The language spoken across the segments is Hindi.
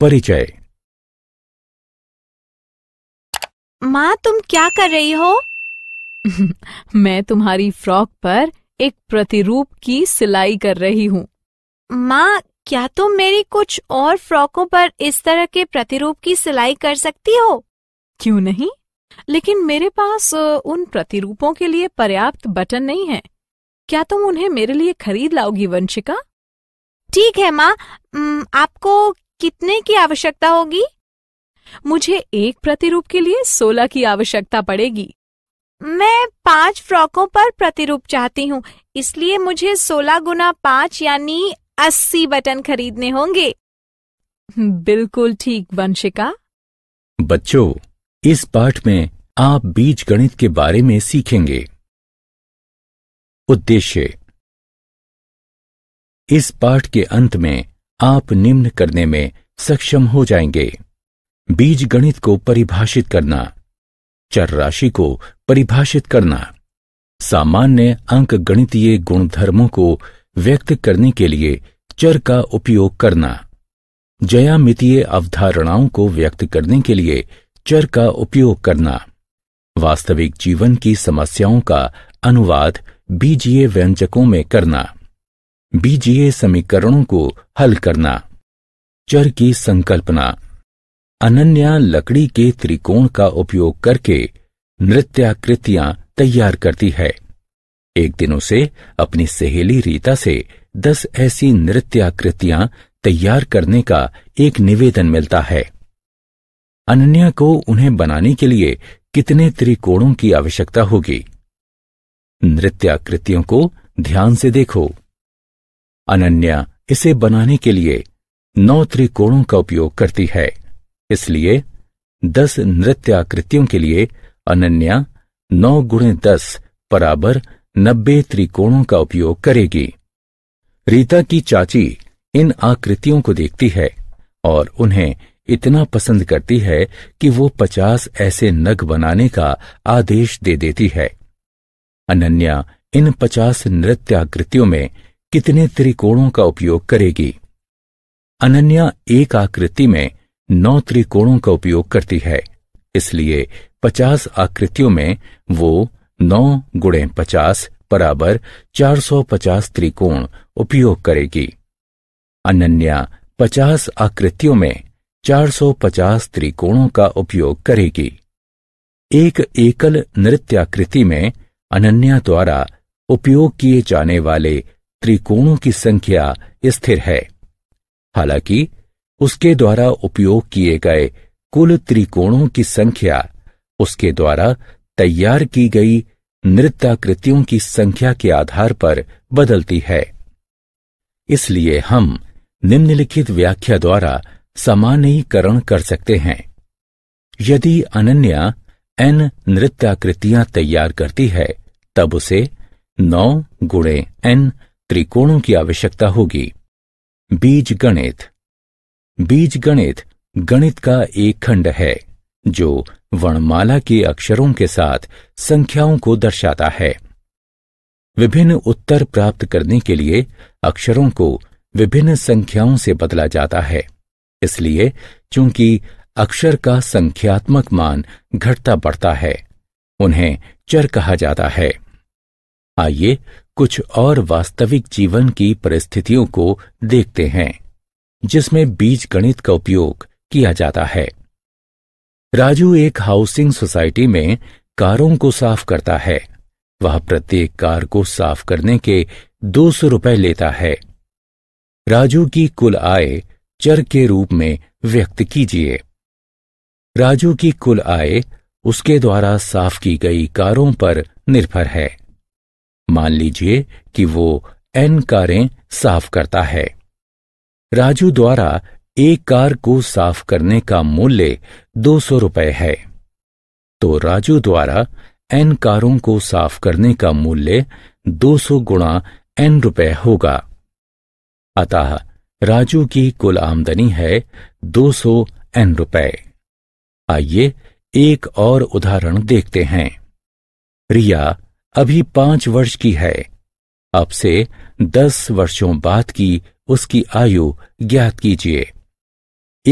परिचय माँ तुम क्या कर रही हो मैं तुम्हारी फ्रॉक पर एक प्रतिरूप की सिलाई कर रही हूँ माँ क्या तुम तो मेरी कुछ और फ्रॉकों पर इस तरह के प्रतिरूप की सिलाई कर सकती हो क्यों नहीं लेकिन मेरे पास उन प्रतिरूपों के लिए पर्याप्त बटन नहीं है क्या तुम उन्हें मेरे लिए खरीद लाओगी वंशिका ठीक है माँ आपको कितने की आवश्यकता होगी मुझे एक प्रतिरूप के लिए सोलह की आवश्यकता पड़ेगी मैं पांच फ्रॉकों पर प्रतिरूप चाहती हूँ इसलिए मुझे सोलह गुना पांच यानी अस्सी बटन खरीदने होंगे बिल्कुल ठीक वंशिका बच्चों इस पाठ में आप बीज गणित के बारे में सीखेंगे उद्देश्य इस पाठ के अंत में आप निम्न करने में सक्षम हो जाएंगे बीज गणित को परिभाषित करना चर राशि को परिभाषित करना सामान्य अंक गणितीय गुणधर्मों को व्यक्त करने के लिए चर का उपयोग करना जयामितीय अवधारणाओं को व्यक्त करने के लिए पिक्चर का उपयोग करना वास्तविक जीवन की समस्याओं का अनुवाद बीजीय व्यंजकों में करना बीजीय समीकरणों को हल करना चर की संकल्पना अनन्या लकड़ी के त्रिकोण का उपयोग करके नृत्याकृतियां तैयार करती है एक दिन उसे अपनी सहेली रीता से दस ऐसी नृत्याकृतियां तैयार करने का एक निवेदन मिलता है अनन्या को उन्हें बनाने के लिए कितने त्रिकोणों की आवश्यकता होगी नृत्याकृतियों को ध्यान से देखो अनन्या इसे बनाने के लिए नौ त्रिकोणों का उपयोग करती है इसलिए दस नृत्याकृतियों के लिए अनन्या नौ गुणे दस बराबर नब्बे त्रिकोणों का उपयोग करेगी रीता की चाची इन आकृतियों को देखती है और उन्हें इतना पसंद करती है कि वो पचास ऐसे नग बनाने का आदेश दे देती है अनन्या इन पचास नृत्याकृतियों में कितने त्रिकोणों का उपयोग करेगी अनन्या एक आकृति में नौ त्रिकोणों का उपयोग करती है इसलिए पचास आकृतियों में वो नौ गुणे पचास बराबर चार सौ पचास त्रिकोण उपयोग करेगी अनन्या पचास आकृतियों में 450 त्रिकोणों का उपयोग करेगी एक एकल नृत्याकृति में अनन्या द्वारा उपयोग किए जाने वाले त्रिकोणों की संख्या स्थिर है हालांकि उसके द्वारा उपयोग किए गए कुल त्रिकोणों की संख्या उसके द्वारा तैयार की गई नृत्याकृतियों की संख्या के आधार पर बदलती है इसलिए हम निम्नलिखित व्याख्या द्वारा समानीकरण कर सकते हैं यदि अनन्या एन नृत्याकृतियां तैयार करती है तब उसे नौ गुणे एन त्रिकोणों की आवश्यकता होगी बीज गणित बीज गणित गणित का एक खंड है जो वर्णमाला के अक्षरों के साथ संख्याओं को दर्शाता है विभिन्न उत्तर प्राप्त करने के लिए अक्षरों को विभिन्न संख्याओं से बदला जाता है इसलिए चूंकि अक्षर का संख्यात्मक मान घटता बढ़ता है उन्हें चर कहा जाता है आइए कुछ और वास्तविक जीवन की परिस्थितियों को देखते हैं जिसमें बीज गणित का उपयोग किया जाता है राजू एक हाउसिंग सोसाइटी में कारों को साफ करता है वह प्रत्येक कार को साफ करने के दो सौ रुपए लेता है राजू की कुल आय चर के रूप में व्यक्त कीजिए राजू की कुल आय उसके द्वारा साफ की गई कारों पर निर्भर है मान लीजिए कि वो एन कारें साफ करता है राजू द्वारा एक कार को साफ करने का मूल्य दो सौ रुपये है तो राजू द्वारा एन कारों को साफ करने का मूल्य दो सौ गुणा एन रुपये होगा अतः राजू की कुल आमदनी है दो सौ एन रुपए आइए एक और उदाहरण देखते हैं रिया अभी पांच वर्ष की है अब से दस वर्षों बाद की उसकी आयु ज्ञात कीजिए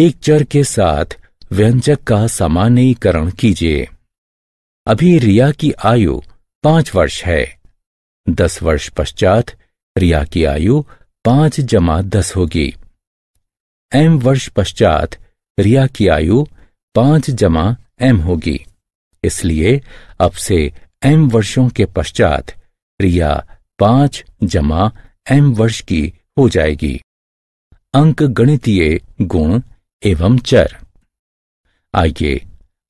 एक चर के साथ व्यंजक का सामान्यकरण कीजिए अभी रिया की आयु पांच वर्ष है दस वर्ष पश्चात रिया की आयु पांच जमा दस होगी एम वर्ष पश्चात रिया की आयु पांच जमा एम होगी इसलिए अब से एम वर्षों के पश्चात रिया पांच जमा एम वर्ष की हो जाएगी अंक गणितीय गुण एवं चर आइए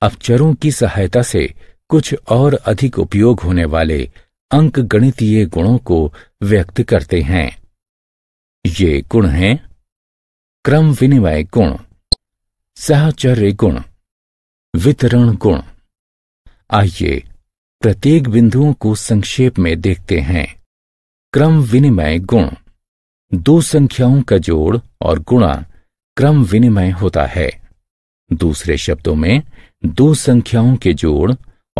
अब चरों की सहायता से कुछ और अधिक उपयोग होने वाले अंक गणितीय गुणों को व्यक्त करते हैं ये गुण हैं क्रम विनिमय गुण सहचर्य गुण वितरण गुण आइए प्रत्येक बिंदुओं को संक्षेप में देखते हैं क्रम विनिमय गुण दो संख्याओं का जोड़ और गुणा क्रम विनिमय होता है दूसरे शब्दों में दो संख्याओं के जोड़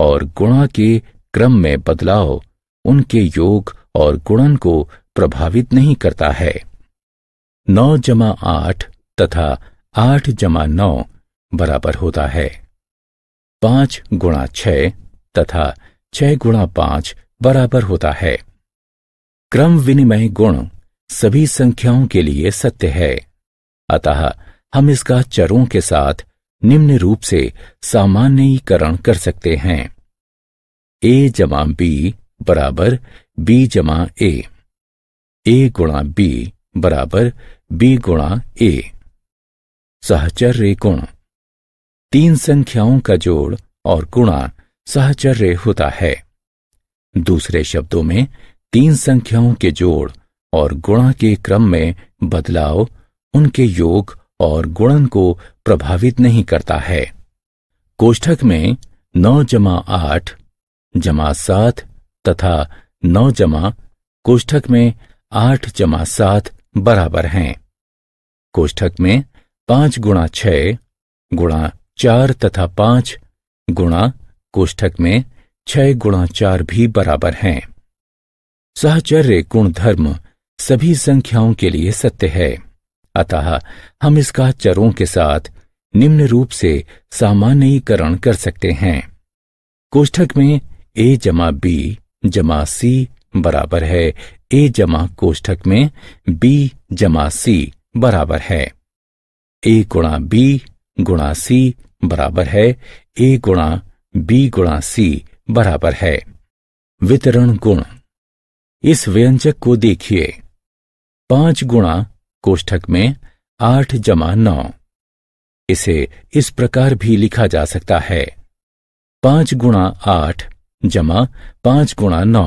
और गुणा के क्रम में बदलाव उनके योग और गुणन को प्रभावित नहीं करता है नौ जमा आठ तथा आठ जमा नौ बराबर होता है पांच गुणा छ तथा छह गुणा पांच बराबर होता है क्रम विनिमय गुण सभी संख्याओं के लिए सत्य है अतः हम इसका चरों के साथ निम्न रूप से सामान्यीकरण कर सकते हैं ए जमा बी बराबर बी जमा ए ए गुणा बी बराबर बी गुणा ए सहचर्य गुण तीन संख्याओं का जोड़ और गुणा सहचर्य होता है दूसरे शब्दों में तीन संख्याओं के जोड़ और गुणा के क्रम में बदलाव उनके योग और गुणन को प्रभावित नहीं करता है कोष्ठक में नौ जमा आठ जमा सात तथा नौ जमा कोष्ठक में आठ जमा सात बराबर हैं कोष्ठक में पांच गुणा छ गुणा चार तथा पांच गुणा कोष्ठक में छह गुणा चार भी बराबर हैं सहचर्य गुण धर्म सभी संख्याओं के लिए सत्य है अतः हम इसका चरों के साथ निम्न रूप से सामान्यीकरण कर सकते हैं कोष्ठक में ए जमा बी जमा सी बराबर है ए जमा कोष्ठक में बी जमा सी बराबर है ए गुणा बी गुणा सी बराबर है ए गुणा बी गुणा सी बराबर है वितरण गुण इस व्यंजक को देखिए पांच गुणा कोष्ठक में आठ जमा नौ इसे इस प्रकार भी लिखा जा सकता है पांच गुणा आठ जमा पांच गुणा नौ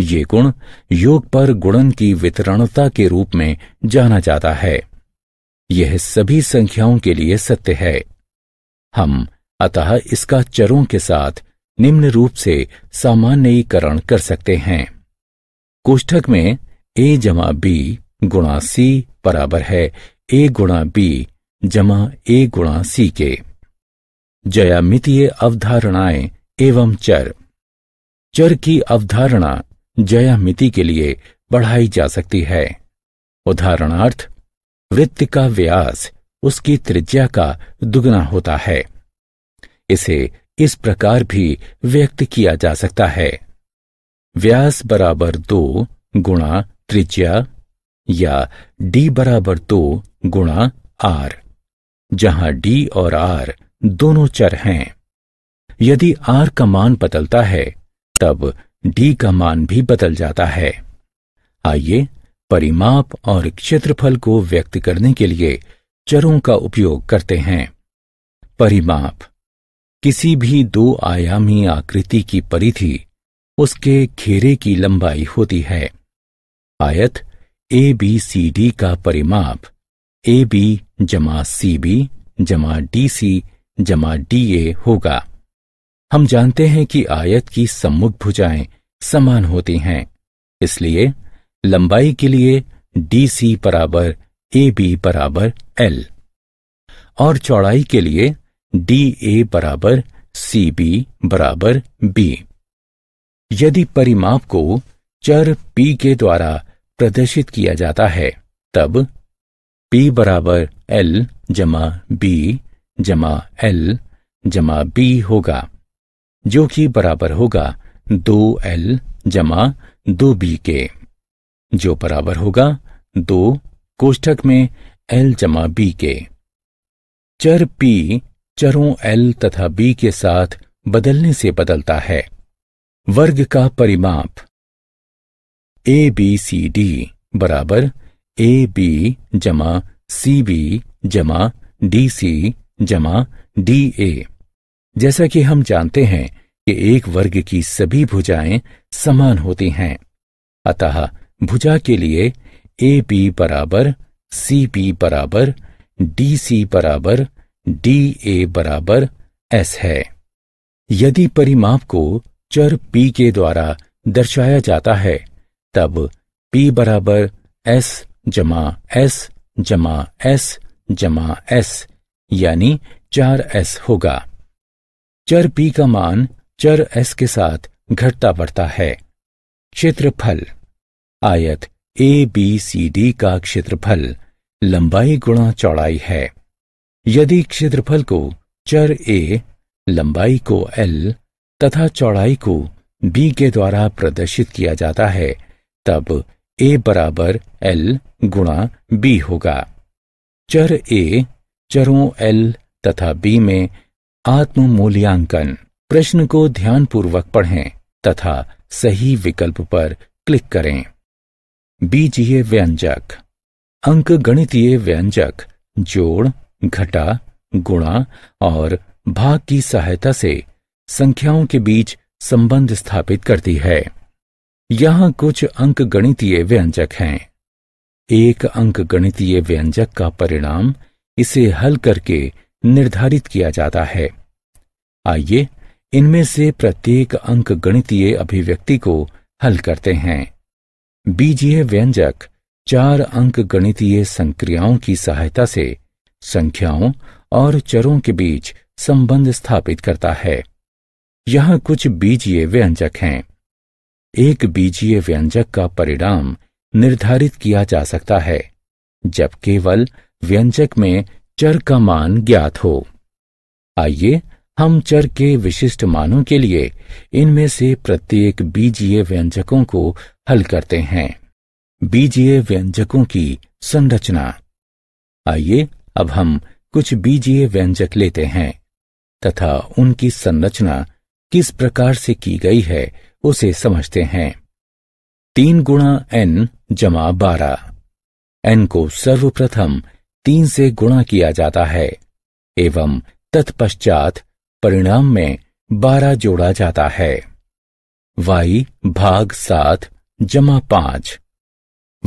ये गुण योग पर गुणन की वितरणता के रूप में जाना जाता है यह सभी संख्याओं के लिए सत्य है हम अतः इसका चरों के साथ निम्न रूप से सामान्यीकरण कर सकते हैं कोष्ठक में ए जमा बी गुणा सी बराबर है ए गुणा बी जमा ए गुणा सी के जयामितीय अवधारणाएं एवं चर चर की अवधारणा जया मिति के लिए बढ़ाई जा सकती है उदाहरणार्थ वृत्त का व्यास उसकी त्रिज्या का दुगना होता है इसे इस प्रकार भी व्यक्त किया जा सकता है व्यास बराबर दो गुणा त्रिज्या या d बराबर दो गुणा आर जहां d और r दोनों चर हैं यदि r का मान बदलता है तब डी का मान भी बदल जाता है आइए परिमाप और क्षेत्रफल को व्यक्त करने के लिए चरों का उपयोग करते हैं परिमाप किसी भी दो आयामी आकृति की परिधि उसके घेरे की लंबाई होती है आयत ए बी सी डी का परिमाप ए बी जमा सी बी जमा डी सी जमा डी ए होगा हम जानते हैं कि आयत की सम्मुख भुजाएं समान होती हैं इसलिए लंबाई के लिए डी सी बराबर ए बी बराबर एल और चौड़ाई के लिए डी ए बराबर सी बी बराबर बी यदि परिमाप को चर पी के द्वारा प्रदर्शित किया जाता है तब पी बराबर एल जमा बी जमा एल जमा बी होगा जो कि बराबर होगा दो एल जमा दो बी के जो बराबर होगा दो कोष्ठक में एल जमा बी के चर पी चरों एल तथा बी के साथ बदलने से बदलता है वर्ग का परिमाप ए बी सी डी बराबर ए बी जमा सी बी जमा डी सी जमा डी ए जैसा कि हम जानते हैं कि एक वर्ग की सभी भुजाएं समान होती हैं अतः भुजा के लिए ए पी बराबर सी पी बराबर डी सी बराबर डी ए बराबर एस है यदि परिमाप को चर पी के द्वारा दर्शाया जाता है तब पी बराबर एस जमा एस जमा एस जमा एस यानी चार एस होगा चर पी का मान चर एस के साथ घटता बढ़ता है क्षेत्रफल आयत ए बी सी डी का क्षेत्रफल लंबाई गुणा चौड़ाई है यदि क्षेत्रफल को चर ए लंबाई को एल तथा चौड़ाई को बी के द्वारा प्रदर्शित किया जाता है तब ए बराबर एल गुणा बी होगा चर ए चरों एल तथा बी में आत्म मूल्यांकन प्रश्न को ध्यानपूर्वक पढ़ें तथा सही विकल्प पर क्लिक करें बीजीय व्यंजक अंक गणितीय व्यंजक जोड़ घटा गुणा और भाग की सहायता से संख्याओं के बीच संबंध स्थापित करती है यहां कुछ अंक गणितीय व्यंजक हैं एक अंक गणितीय व्यंजक का परिणाम इसे हल करके निर्धारित किया जाता है आइए इनमें से प्रत्येक अंक गणितीय अभिव्यक्ति को हल करते हैं बीजीय व्यंजक चार अंक गणितीय संक्रियाओं की सहायता से संख्याओं और चरों के बीच संबंध स्थापित करता है यहां कुछ बीजीय व्यंजक हैं एक बीजीय व्यंजक का परिणाम निर्धारित किया जा सकता है जब केवल व्यंजक में चर का मान ज्ञात हो आइए हम चर के विशिष्ट मानों के लिए इनमें से प्रत्येक बीजीय व्यंजकों को हल करते हैं बीजीय व्यंजकों की संरचना आइए अब हम कुछ बीजीय व्यंजक लेते हैं तथा उनकी संरचना किस प्रकार से की गई है उसे समझते हैं तीन गुणा एन जमा बारह एन को सर्वप्रथम तीन से गुणा किया जाता है एवं तत्पश्चात परिणाम में बारह जोड़ा जाता है वाई भाग सात जमा पांच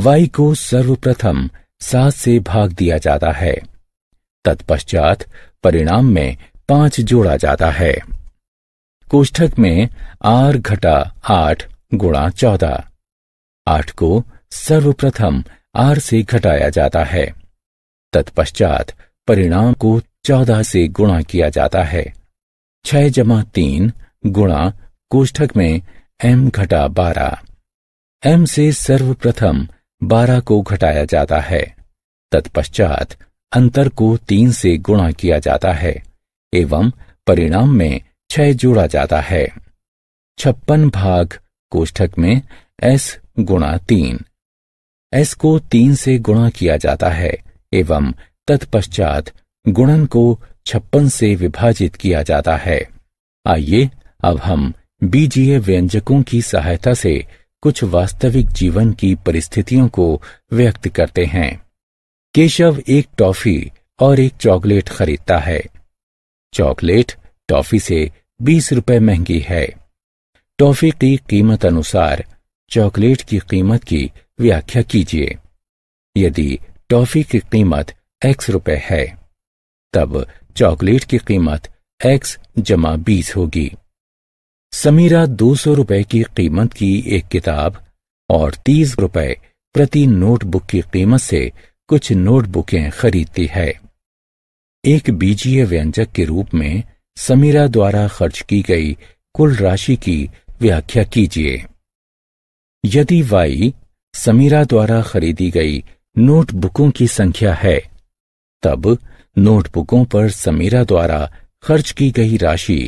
वाई को सर्वप्रथम सात से भाग दिया जाता है तत्पश्चात परिणाम में पांच जोड़ा जाता है कोष्ठक में आर घटा आठ गुणा चौदह आठ को सर्वप्रथम आर से घटाया जाता है तत्पश्चात परिणाम को चौदह से गुणा किया जाता है छह जमा तीन गुणा कोष्ठक में एम घटा बारह एम से सर्वप्रथम बारह को घटाया जाता है तत्पश्चात अंतर को तीन से गुणा किया जाता है एवं परिणाम में छह जोड़ा जाता है छप्पन भाग कोष्ठक में एस गुणा तीन एस को तीन से गुणा किया जाता है एवं तत्पश्चात गुणन को छप्पन से विभाजित किया जाता है आइए अब हम बीजीय व्यंजकों की सहायता से कुछ वास्तविक जीवन की परिस्थितियों को व्यक्त करते हैं केशव एक टॉफी और एक चॉकलेट खरीदता है चॉकलेट टॉफी से बीस रुपए महंगी है टॉफी की कीमत अनुसार चॉकलेट की कीमत की व्याख्या कीजिए यदि टॉफी की कीमत एक्स रुपए है तब चॉकलेट की कीमत एक्स जमा बीस होगी समीरा दो सौ रुपए की कीमत की एक किताब और तीस रुपए प्रति नोटबुक की कीमत से कुछ नोटबुकें खरीदती है एक बीजीय व्यंजक के रूप में समीरा द्वारा खर्च की गई कुल राशि की व्याख्या कीजिए यदि वाई समीरा द्वारा खरीदी गई नोटबुकों की संख्या है तब नोटबुकों पर समीरा द्वारा खर्च की गई राशि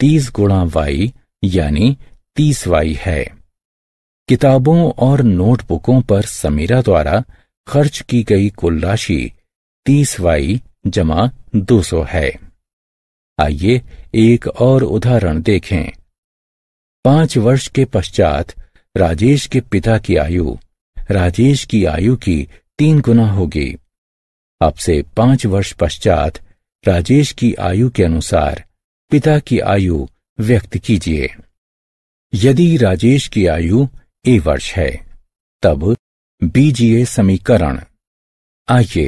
तीस गुणा वाई यानी तीस वाई है किताबों और नोटबुकों पर समीरा द्वारा खर्च की गई कुल राशि तीस वाई जमा दो सौ है आइए एक और उदाहरण देखें पांच वर्ष के पश्चात राजेश के पिता की आयु राजेश की आयु की तीन गुना होगी अब से पांच वर्ष पश्चात राजेश की आयु के अनुसार पिता की आयु व्यक्त कीजिए यदि राजेश की आयु ए वर्ष है तब बीजीए समीकरण आइए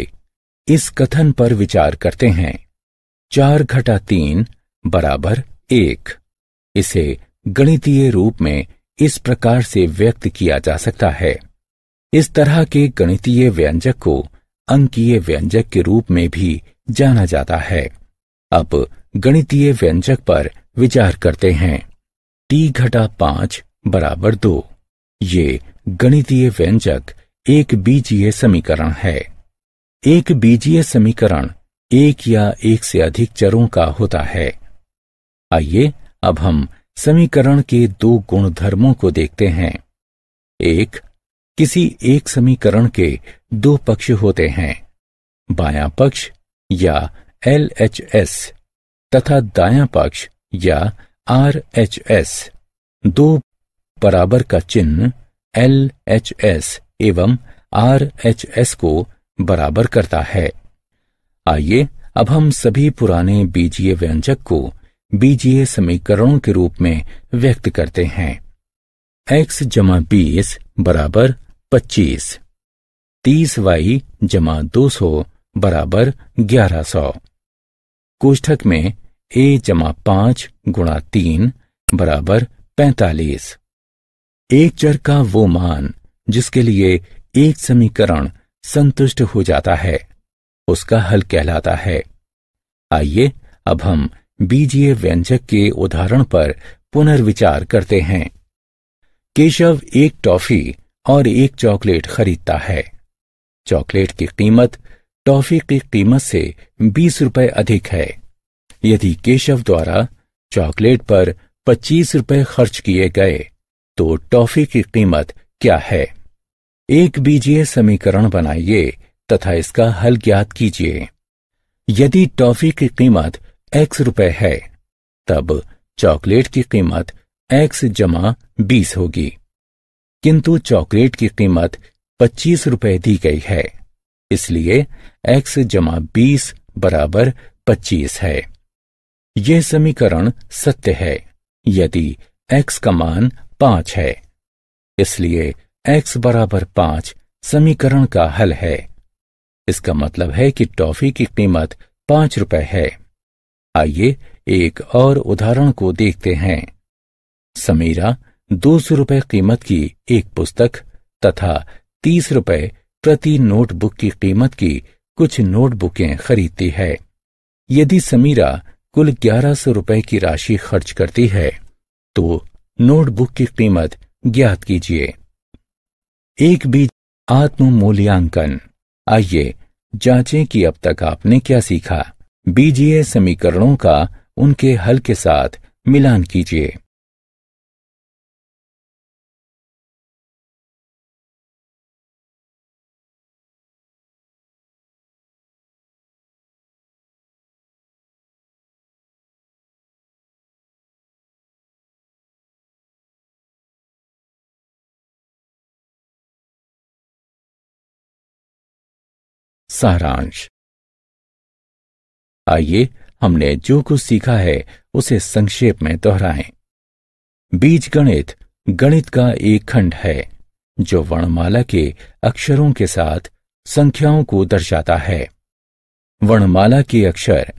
इस कथन पर विचार करते हैं चार घटा तीन बराबर एक इसे गणितीय रूप में इस प्रकार से व्यक्त किया जा सकता है इस तरह के गणितीय व्यंजक को अंकीय व्यंजक के रूप में भी जाना जाता है अब गणितीय व्यंजक पर विचार करते हैं टी घटा पांच बराबर दो ये गणितीय व्यंजक एक बीजीय समीकरण है एक बीजीय समीकरण एक या एक से अधिक चरों का होता है आइए अब हम समीकरण के दो गुणधर्मों को देखते हैं एक किसी एक समीकरण के दो पक्ष होते हैं बायां पक्ष या एल एच एस तथा दायां पक्ष या आर एच एस दो बराबर का चिन्ह एल एच एस एवं आर एच एस को बराबर करता है आइए अब हम सभी पुराने बीजीय व्यंजक को बीजीय समीकरणों के रूप में व्यक्त करते हैं x जमा बीस बराबर पच्चीस तीस वाई जमा दो सौ बराबर ग्यारह सौ कोष्ठक में ए जमा पांच गुणा तीन बराबर पैतालीस एक चर का वो मान जिसके लिए एक समीकरण संतुष्ट हो जाता है उसका हल कहलाता है आइए अब हम बीजीय व्यंजक के उदाहरण पर पुनर्विचार करते हैं केशव एक टॉफी और एक चॉकलेट खरीदता है चॉकलेट की कीमत टॉफी की कीमत से बीस रुपए अधिक है यदि केशव द्वारा चॉकलेट पर पच्चीस रुपए खर्च किए गए तो टॉफी की कीमत क्या है एक बीजीय समीकरण बनाइए तथा इसका हल ज्ञात कीजिए यदि टॉफी की कीमत एक्स रुपए है तब चॉकलेट की कीमत एक्स जमा बीस होगी किंतु चॉकलेट की कीमत पच्चीस रुपए दी गई है इसलिए x जमा बीस बराबर पच्चीस है यह समीकरण सत्य है यदि x का मान पांच है इसलिए x बराबर पांच समीकरण का हल है इसका मतलब है कि टॉफी की कीमत पांच रुपए है आइए एक और उदाहरण को देखते हैं समीरा दो सौ रुपये कीमत की एक पुस्तक तथा तीस रुपये प्रति नोटबुक की कीमत की कुछ नोटबुकें खरीदती है यदि समीरा कुल ग्यारह सौ रुपये की राशि खर्च करती है तो नोटबुक की कीमत ज्ञात कीजिए एक बीज आत्म मूल्यांकन आइए जांचें कि अब तक आपने क्या सीखा बीजीय समीकरणों का उनके हल के साथ मिलान कीजिए सारांश आइए हमने जो कुछ सीखा है उसे संक्षेप में दोहराएं। बीज गणित गणित का एक खंड है जो वर्णमाला के अक्षरों के साथ संख्याओं को दर्शाता है वर्णमाला के अक्षर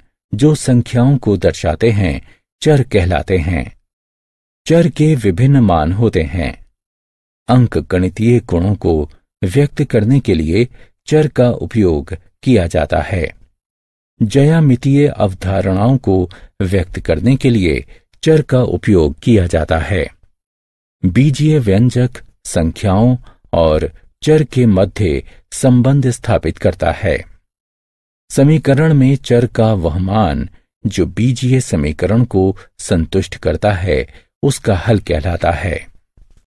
जो संख्याओं को दर्शाते हैं चर कहलाते हैं चर के विभिन्न मान होते हैं अंक गणितीय गुणों को व्यक्त करने के लिए चर का उपयोग किया जाता है जयामितीय अवधारणाओं को व्यक्त करने के लिए चर का उपयोग किया जाता है बीजीय व्यंजक संख्याओं और चर के मध्य संबंध स्थापित करता है समीकरण में चर का वह मान जो बीजीय समीकरण को संतुष्ट करता है उसका हल कहलाता है